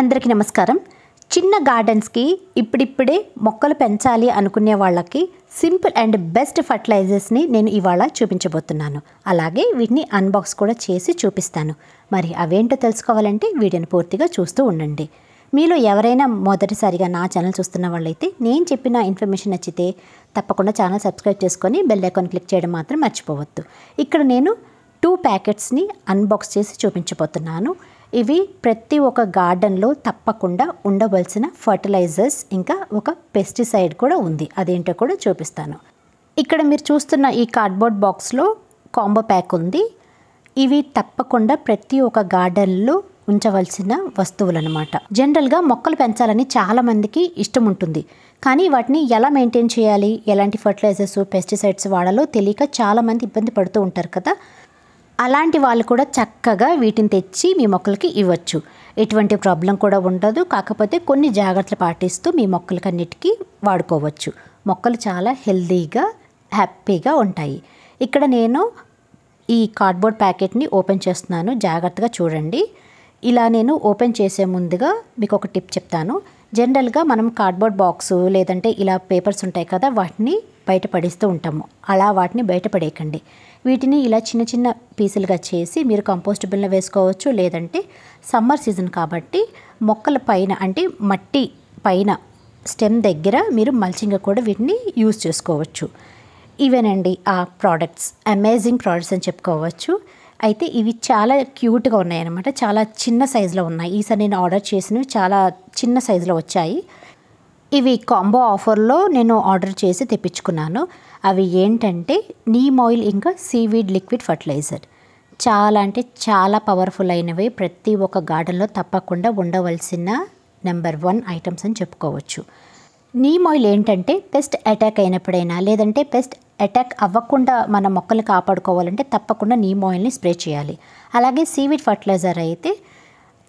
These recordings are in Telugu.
అందరికీ నమస్కారం చిన్న గార్డెన్స్కి ఇప్పుడిప్పుడే మొక్కలు పెంచాలి అనుకునే వాళ్ళకి సింపుల్ అండ్ బెస్ట్ ఫర్టిలైజర్స్ని నేను ఇవాళ చూపించబోతున్నాను అలాగే వీటిని అన్బాక్స్ కూడా చేసి చూపిస్తాను మరి అవేంటో తెలుసుకోవాలంటే వీడియోని పూర్తిగా చూస్తూ ఉండండి మీలో ఎవరైనా మొదటిసారిగా నా ఛానల్ చూస్తున్న వాళ్ళైతే నేను చెప్పిన ఇన్ఫర్మేషన్ నచ్చితే తప్పకుండా ఛానల్ సబ్స్క్రైబ్ చేసుకొని బెల్ ఐకాన్ క్లిక్ చేయడం మాత్రం మర్చిపోవద్దు ఇక్కడ నేను టూ ప్యాకెట్స్ని అన్బాక్స్ చేసి చూపించబోతున్నాను ఇవి ప్రతి ఒక గార్డెన్లో తప్పకుండా ఉండవలసిన ఫర్టిలైజర్స్ ఇంకా ఒక పెస్టిసైడ్ కూడా ఉంది అదేంటో కూడా చూపిస్తాను ఇక్కడ మీరు చూస్తున్న ఈ కార్డ్బోర్డ్ బాక్స్లో కాంబో ప్యాక్ ఉంది ఇవి తప్పకుండా ప్రతి ఒక గార్డెన్లో ఉంచవలసిన వస్తువులు అనమాట జనరల్గా మొక్కలు పెంచాలని చాలామందికి ఇష్టం ఉంటుంది కానీ వాటిని ఎలా మెయింటైన్ చేయాలి ఎలాంటి ఫర్టిలైజర్స్ పెస్టిసైడ్స్ వాడాలో తెలియక చాలామంది ఇబ్బంది పడుతూ ఉంటారు కదా అలాంటి వాళ్ళు కూడా చక్కగా వీటిని తెచ్చి మీ మొక్కలకి ఇవ్వచ్చు ఎటువంటి ప్రాబ్లం కూడా ఉండదు కాకపోతే కొన్ని జాగ్రత్తలు పాటిస్తూ మీ మొక్కలకన్నిటికీ వాడుకోవచ్చు మొక్కలు చాలా హెల్దీగా హ్యాపీగా ఉంటాయి ఇక్కడ నేను ఈ కార్డ్బోర్డ్ ప్యాకెట్ని ఓపెన్ చేస్తున్నాను జాగ్రత్తగా చూడండి ఇలా నేను ఓపెన్ చేసే ముందుగా మీకు ఒక టిప్ చెప్తాను జనరల్గా మనం కార్డ్బోర్డ్ బాక్స్ లేదంటే ఇలా పేపర్స్ ఉంటాయి కదా వాటిని బయటపడిస్తూ ఉంటాము అలా వాటిని బయటపడేయకండి వీటిని ఇలా చిన్న చిన్న పీసులుగా చేసి మీరు కంపోస్ట్ బిల్లు వేసుకోవచ్చు లేదంటే సమ్మర్ సీజన్ కాబట్టి మొక్కల పైన అంటే మట్టి పైన స్టెమ్ దగ్గర మీరు మల్చింగ్ కూడా వీటిని యూజ్ చేసుకోవచ్చు ఇవేనండి ఆ ప్రోడక్ట్స్ అమేజింగ్ ప్రోడక్ట్స్ అని చెప్పుకోవచ్చు అయితే ఇవి చాలా క్యూట్గా ఉన్నాయన్నమాట చాలా చిన్న సైజులో ఉన్నాయి ఈసారి నేను ఆర్డర్ చేసినవి చాలా చిన్న సైజులో వచ్చాయి ఇవి కాంబో ఆఫర్లో నేను ఆర్డర్ చేసి తెప్పించుకున్నాను అవి ఏంటంటే నీమ్ ఆయిల్ ఇంకా సీవీడ్ లిక్విడ్ ఫర్టిలైజర్ చాలా అంటే చాలా పవర్ఫుల్ అయినవి ప్రతి ఒక్క గార్డెన్లో తప్పకుండా ఉండవలసిన నెంబర్ వన్ ఐటమ్స్ అని చెప్పుకోవచ్చు నీమ్ ఆయిల్ ఏంటంటే పెస్ట్ అటాక్ అయినప్పుడైనా లేదంటే పెస్ట్ అటాక్ అవ్వకుండా మన మొక్కలు కాపాడుకోవాలంటే తప్పకుండా నీమ్ ఆయిల్ని స్ప్రే చేయాలి అలాగే సీవీడ్ ఫర్టిలైజర్ అయితే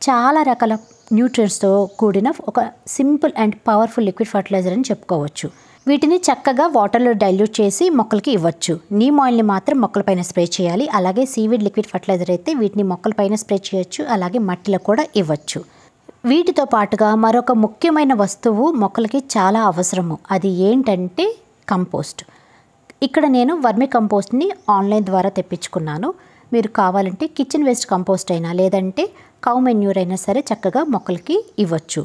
చాలా రకాల న్యూట్రియన్స్తో కూడిన ఒక simple and powerful liquid fertiliser అని చెప్పుకోవచ్చు వీటిని చక్కగా వాటర్లో డైల్యూట్ చేసి మొక్కలకి ఇవ్వచ్చు నీమ్ ఆయిల్ని మాత్రం మొక్కలపైన స్ప్రే చేయాలి అలాగే సీవిడ్ లిక్విడ్ ఫర్టిలైజర్ అయితే వీటిని మొక్కలపైన స్ప్రే చేయొచ్చు అలాగే మట్టిలో కూడా ఇవ్వచ్చు వీటితో పాటుగా మరొక ముఖ్యమైన వస్తువు మొక్కలకి చాలా అవసరము అది ఏంటంటే కంపోస్ట్ ఇక్కడ నేను వర్మి కంపోస్ట్ని ఆన్లైన్ ద్వారా తెప్పించుకున్నాను మీరు కావాలంటే కిచెన్ వేస్ట్ కంపోస్ట్ అయినా లేదంటే కౌ మెన్యూర్ అయినా సరే చక్కగా మొక్కలకి ఇవ్వచ్చు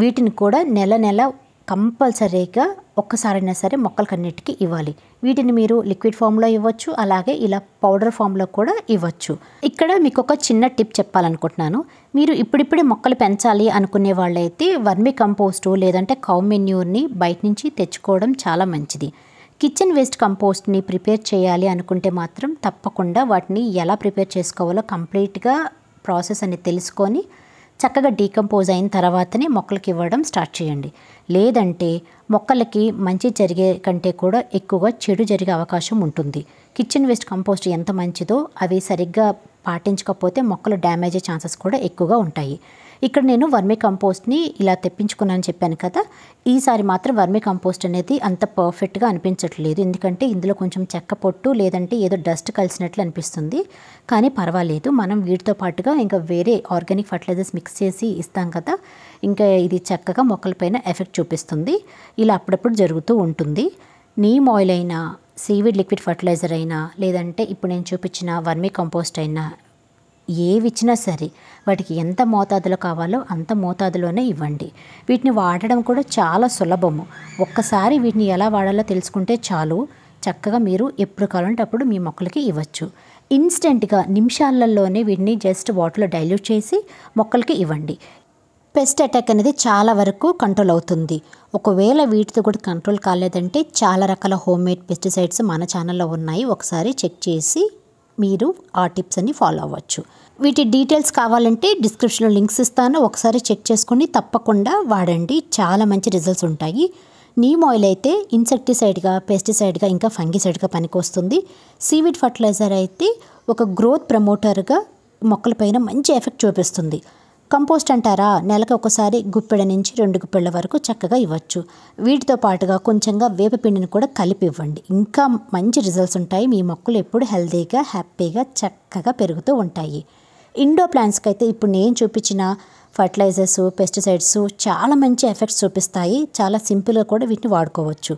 వీటిని కూడా నెల నెల కంపల్సరీగా ఒక్కసారైనా సరే మొక్కలకన్నిటికీ ఇవ్వాలి వీటిని మీరు లిక్విడ్ ఫామ్లో ఇవ్వచ్చు అలాగే ఇలా పౌడర్ ఫామ్లో కూడా ఇవ్వచ్చు ఇక్కడ మీకు ఒక చిన్న టిప్ చెప్పాలనుకుంటున్నాను మీరు ఇప్పుడిప్పుడే మొక్కలు పెంచాలి అనుకునే వాళ్ళైతే వర్మి కంపోస్టు లేదంటే కౌ మెన్యూర్ని బయట నుంచి తెచ్చుకోవడం చాలా మంచిది కిచెన్ వేస్ట్ కంపోస్ట్ని ప్రిపేర్ చేయాలి అనుకుంటే మాత్రం తప్పకుండా వాటిని ఎలా ప్రిపేర్ చేసుకోవాలో కంప్లీట్గా ప్రాసెస్ అని తెలుసుకొని చక్కగా డీకంపోజ్ అయిన తర్వాతనే మొక్కలకి ఇవ్వడం స్టార్ట్ చేయండి లేదంటే మొక్కలకి మంచి జరిగే కంటే కూడా ఎక్కువగా చెడు జరిగే అవకాశం ఉంటుంది కిచెన్ వేస్ట్ కంపోస్ట్ ఎంత మంచిదో అవి సరిగ్గా పాటించకపోతే మొక్కలు డ్యామేజ్ అయ్యే ఛాన్సెస్ కూడా ఎక్కువగా ఉంటాయి ఇక్కడ నేను వర్మీ కంపోస్ట్ని ఇలా తెప్పించుకున్నాను చెప్పాను కదా ఈసారి మాత్రం వర్మీ కంపోస్ట్ అనేది అంత పర్ఫెక్ట్గా అనిపించట్లేదు ఎందుకంటే ఇందులో కొంచెం చెక్క పొట్టు లేదంటే ఏదో డస్ట్ కలిసినట్లు అనిపిస్తుంది కానీ పర్వాలేదు మనం వీటితో పాటుగా ఇంకా వేరే ఆర్గానిక్ ఫర్టిలైజర్స్ మిక్స్ చేసి ఇస్తాం కదా ఇంకా ఇది చక్కగా మొక్కలపైన ఎఫెక్ట్ చూపిస్తుంది ఇలా అప్పుడప్పుడు జరుగుతూ ఉంటుంది నీమ్ ఆయిల్ అయినా సీవిడ్ లిక్విడ్ ఫర్టిలైజర్ అయినా లేదంటే ఇప్పుడు నేను చూపించిన వర్మీ కంపోస్ట్ అయినా ఏవి ఇచ్చినా సరే వాటికి ఎంత మోతాదులో కావాలో అంత మోతాదులోనే ఇవ్వండి వీటిని వాడడం కూడా చాలా సులభము ఒక్కసారి వీటిని ఎలా వాడాలో తెలుసుకుంటే చాలు చక్కగా మీరు ఎప్పుడు కావాలంటే అప్పుడు మీ మొక్కలకి ఇవ్వచ్చు ఇన్స్టెంట్గా నిమిషాలలోనే వీటిని జస్ట్ వాటర్లో డైల్యూట్ చేసి మొక్కలకి ఇవ్వండి పెస్ట్ అటాక్ అనేది చాలా వరకు కంట్రోల్ అవుతుంది ఒకవేళ వీటితో కూడా కంట్రోల్ కాలేదంటే చాలా రకాల హోమ్ మేడ్ పెస్టిసైడ్స్ మన ఛానల్లో ఉన్నాయి ఒకసారి చెక్ చేసి మీరు ఆ టిప్స్ అన్ని ఫాలో అవ్వచ్చు వీటి డీటెయిల్స్ కావాలంటే డిస్క్రిప్షన్లో లింక్స్ ఇస్తాను ఒకసారి చెక్ చేసుకుని తప్పకుండా వాడండి చాలా మంచి రిజల్ట్స్ ఉంటాయి నీమ్ ఆయిల్ అయితే ఇన్సెక్టిసైడ్గా పెస్టిసైడ్గా ఇంకా ఫంగిసైడ్గా పనికొస్తుంది సీవిడ్ ఫర్టిలైజర్ అయితే ఒక గ్రోత్ ప్రమోటర్గా మొక్కలపైన మంచి ఎఫెక్ట్ చూపిస్తుంది కంపోస్ట్ అంటారా నెలకు ఒకసారి గుప్పెడ నుంచి రెండు గుప్పెళ్ళ వరకు చక్కగా ఇవ్వచ్చు వీటితో పాటుగా కొంచెంగా వేపపిండిని కూడా కలిపి ఇవ్వండి ఇంకా మంచి రిజల్ట్స్ ఉంటాయి మీ మొక్కలు ఎప్పుడు హెల్దీగా హ్యాపీగా చక్కగా పెరుగుతూ ఉంటాయి ఇండో ప్లాంట్స్కి అయితే ఇప్పుడు నేను చూపించిన ఫర్టిలైజర్స్ పెస్టిసైడ్స్ చాలా మంచి ఎఫెక్ట్స్ చూపిస్తాయి చాలా సింపుల్గా కూడా వీటిని వాడుకోవచ్చు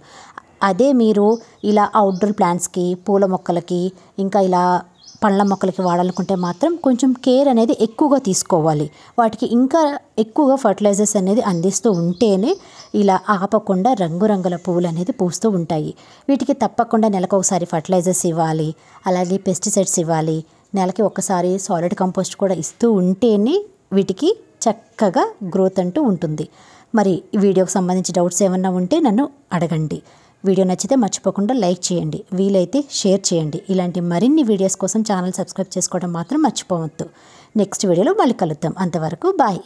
అదే మీరు ఇలా అవుట్డోర్ ప్లాంట్స్కి పూల మొక్కలకి ఇంకా ఇలా పండ్ల మొక్కలకి వాడాలనుకుంటే మాత్రం కొంచెం కేర్ అనేది ఎక్కువగా తీసుకోవాలి వాటికి ఇంకా ఎక్కువగా ఫర్టిలైజర్స్ అనేది అందిస్తూ ఉంటేనే ఇలా ఆపకుండా రంగురంగుల పువ్వులు అనేది పూస్తూ ఉంటాయి వీటికి తప్పకుండా నెలకు ఒకసారి ఫర్టిలైజర్స్ ఇవ్వాలి అలాగే పెస్టిసైడ్స్ ఇవ్వాలి నెలకి ఒకసారి సాలిడ్ కంపోస్ట్ కూడా ఇస్తూ ఉంటేనే వీటికి చక్కగా గ్రోత్ అంటూ ఉంటుంది మరి ఈ వీడియోకి సంబంధించి డౌట్స్ ఏమన్నా ఉంటే నన్ను అడగండి వీడియో నచ్చితే మర్చిపోకుండా లైక్ చేయండి వీలైతే షేర్ చేయండి ఇలాంటి మరిన్ని వీడియోస్ కోసం ఛానల్ సబ్స్క్రైబ్ చేసుకోవడం మాత్రం మర్చిపోవద్దు నెక్స్ట్ వీడియోలో మళ్ళీ కలుద్దాం అంతవరకు బాయ్